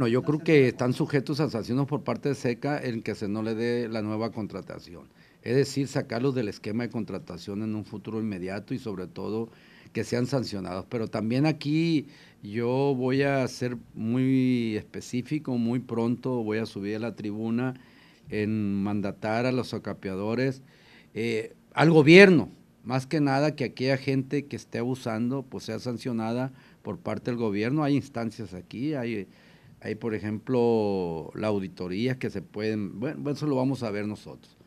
No, yo creo que están sujetos a sanciones por parte de SECA en que se no le dé la nueva contratación. Es decir, sacarlos del esquema de contratación en un futuro inmediato y sobre todo que sean sancionados. Pero también aquí yo voy a ser muy específico, muy pronto voy a subir a la tribuna en mandatar a los acapeadores, eh, al gobierno, más que nada que aquella gente que esté abusando pues sea sancionada por parte del gobierno. Hay instancias aquí, hay hay, por ejemplo, la auditoría que se pueden, bueno, eso lo vamos a ver nosotros.